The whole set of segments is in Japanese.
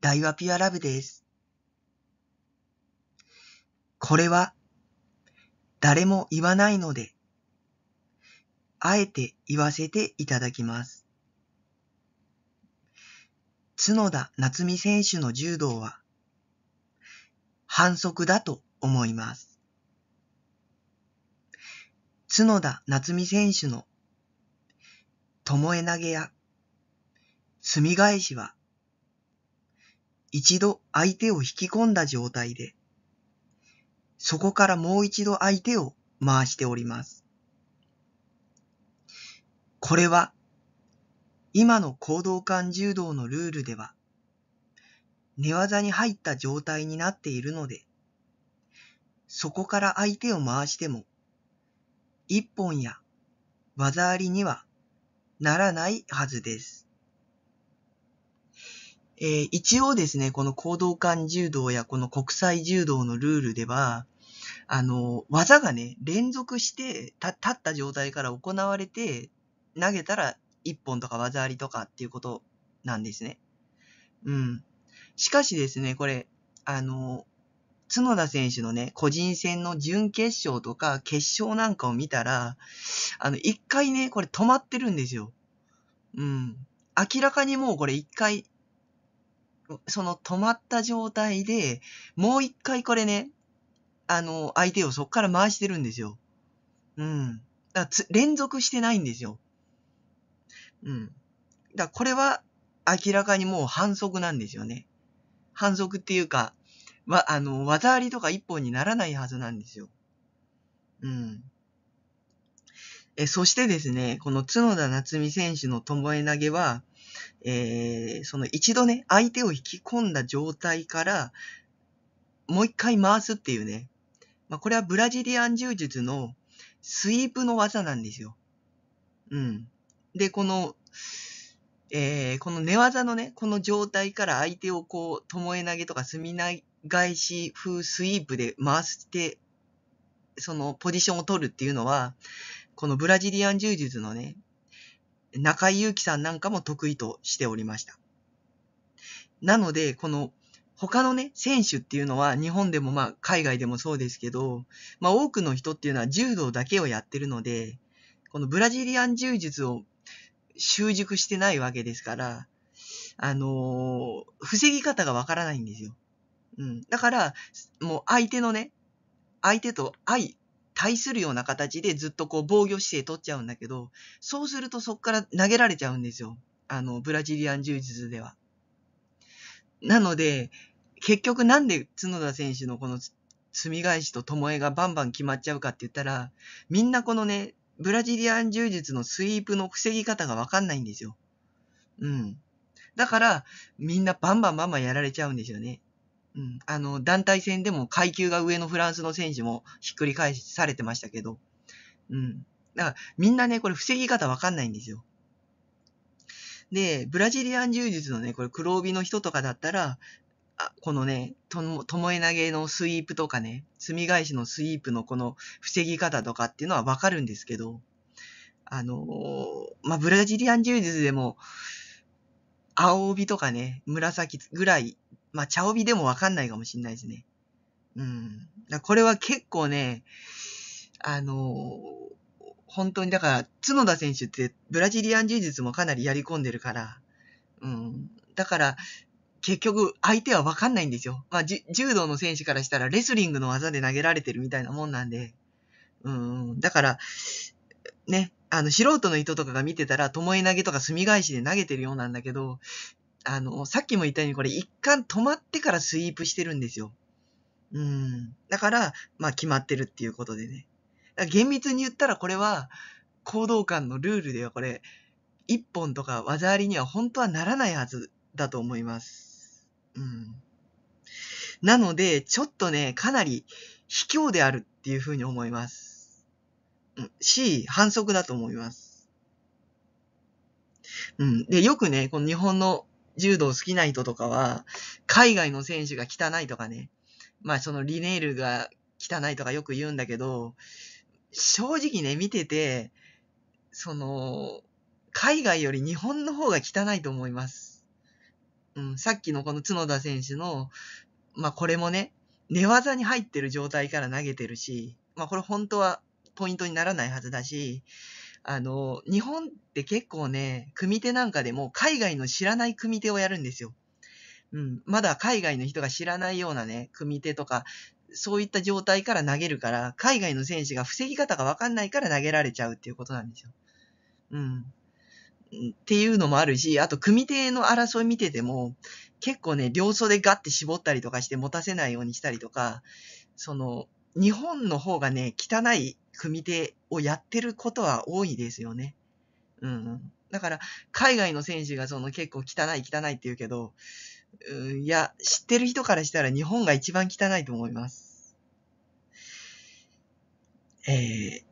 大和ピュアラブです。これは誰も言わないので、あえて言わせていただきます。角田夏美選手の柔道は反則だと思います。角田夏美選手のともえ投げや、すみ返しは、一度相手を引き込んだ状態で、そこからもう一度相手を回しております。これは、今の行動感柔道のルールでは、寝技に入った状態になっているので、そこから相手を回しても、一本や技ありにはならないはずです。えー、一応ですね、この行動間柔道やこの国際柔道のルールでは、あの、技がね、連続して、立った状態から行われて、投げたら一本とか技ありとかっていうことなんですね。うん。しかしですね、これ、あの、角田選手のね、個人戦の準決勝とか決勝なんかを見たら、あの、一回ね、これ止まってるんですよ。うん。明らかにもうこれ一回その止まった状態で、もう一回これね、あの、相手をそこから回してるんですよ。うん。だつ連続してないんですよ。うん。だこれは明らかにもう反則なんですよね。反則っていうか、わ、あの、技ありとか一本にならないはずなんですよ。うん。え、そしてですね、この角田夏美選手のとえ投げは、えー、その一度ね、相手を引き込んだ状態から、もう一回回すっていうね。まあ、これはブラジリアン柔術のスイープの技なんですよ。うん。で、この、えー、この寝技のね、この状態から相手をこう、巴投げとか墨みな返し風スイープで回して、そのポジションを取るっていうのは、このブラジリアン柔術のね、中井祐希さんなんかも得意としておりました。なので、この他のね、選手っていうのは日本でもまあ海外でもそうですけど、まあ多くの人っていうのは柔道だけをやってるので、このブラジリアン柔術を習熟してないわけですから、あのー、防ぎ方がわからないんですよ。うん。だから、もう相手のね、相手と相、対するような形でずっとこう防御姿勢取っちゃうんだけど、そうするとそこから投げられちゃうんですよ。あの、ブラジリアン柔術では。なので、結局なんで角田選手のこの積み返しと巴がバンバン決まっちゃうかって言ったら、みんなこのね、ブラジリアン柔術のスイープの防ぎ方がわかんないんですよ。うん。だから、みんなバンバンバンバンやられちゃうんですよね。うん、あの、団体戦でも階級が上のフランスの選手もひっくり返されてましたけど、うん。だから、みんなね、これ防ぎ方わかんないんですよ。で、ブラジリアン柔術のね、これ黒帯の人とかだったら、あこのね、とも、ともえ投げのスイープとかね、積み返しのスイープのこの防ぎ方とかっていうのはわかるんですけど、あのー、まあ、ブラジリアン柔術でも、青帯とかね、紫ぐらいまあ、茶帯でもわかんないかもしんないですね。うん。これは結構ね、あのー、本当にだから、角田選手ってブラジリアン柔術もかなりやり込んでるから、うん。だから、結局、相手はわかんないんですよ。まあ、柔道の選手からしたら、レスリングの技で投げられてるみたいなもんなんで、うん。だから、ね、あの、素人の人とかが見てたら、巴投げとか墨返しで投げてるようなんだけど、あの、さっきも言ったようにこれ一貫止まってからスイープしてるんですよ。うん。だから、まあ決まってるっていうことでね。厳密に言ったらこれは、行動間のルールではこれ、一本とか技ありには本当はならないはずだと思います。うん。なので、ちょっとね、かなり卑怯であるっていうふうに思います。うん。し、反則だと思います。うん。で、よくね、この日本の柔道好きな人とかは、海外の選手が汚いとかね、まあそのリネールが汚いとかよく言うんだけど、正直ね、見てて、その、海外より日本の方が汚いと思います。うん、さっきのこの角田選手の、まあこれもね、寝技に入ってる状態から投げてるし、まあこれ本当はポイントにならないはずだし、あの、日本って結構ね、組手なんかでも海外の知らない組手をやるんですよ。うん。まだ海外の人が知らないようなね、組手とか、そういった状態から投げるから、海外の選手が防ぎ方がわかんないから投げられちゃうっていうことなんですよ。うん。っていうのもあるし、あと組手の争い見てても、結構ね、両袖ガッて絞ったりとかして持たせないようにしたりとか、その、日本の方がね、汚い組手をやってることは多いですよね。うん。だから、海外の選手がその結構汚い汚いって言うけど、うん、いや、知ってる人からしたら日本が一番汚いと思います。えー、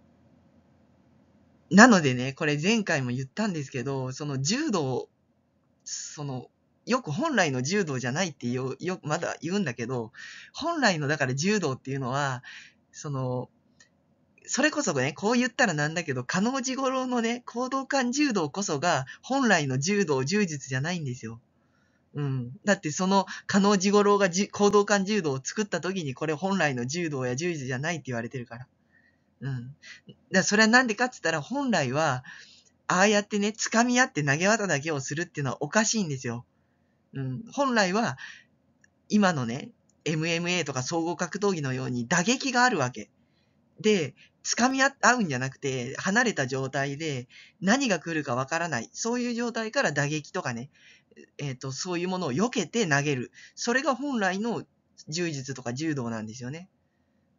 なのでね、これ前回も言ったんですけど、その柔道、その、よく本来の柔道じゃないってよ、よ、まだ言うんだけど、本来のだから柔道っていうのは、その、それこそね、こう言ったらなんだけど、納治五郎のね、行動感柔道こそが、本来の柔道、柔術じゃないんですよ。うん。だってその、納治五郎がじ行動感柔道を作った時に、これ本来の柔道や柔術じゃないって言われてるから。うん。だそれはなんでかって言ったら、本来は、ああやってね、掴み合って投げ技だけをするっていうのはおかしいんですよ。うん。本来は、今のね、MMA とか総合格闘技のように打撃があるわけ。で、掴み合うんじゃなくて、離れた状態で、何が来るかわからない。そういう状態から打撃とかね、えっ、ー、と、そういうものを避けて投げる。それが本来の柔術とか柔道なんですよね。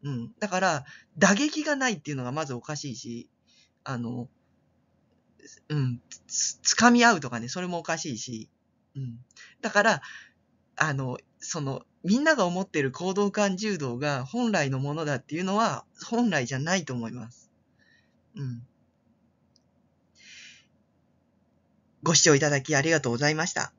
うん。だから、打撃がないっていうのがまずおかしいし、あの、うん、つ、掴み合うとかね、それもおかしいし、うん。だから、あの、その、みんなが思ってる行動感柔道が本来のものだっていうのは本来じゃないと思います。うん。ご視聴いただきありがとうございました。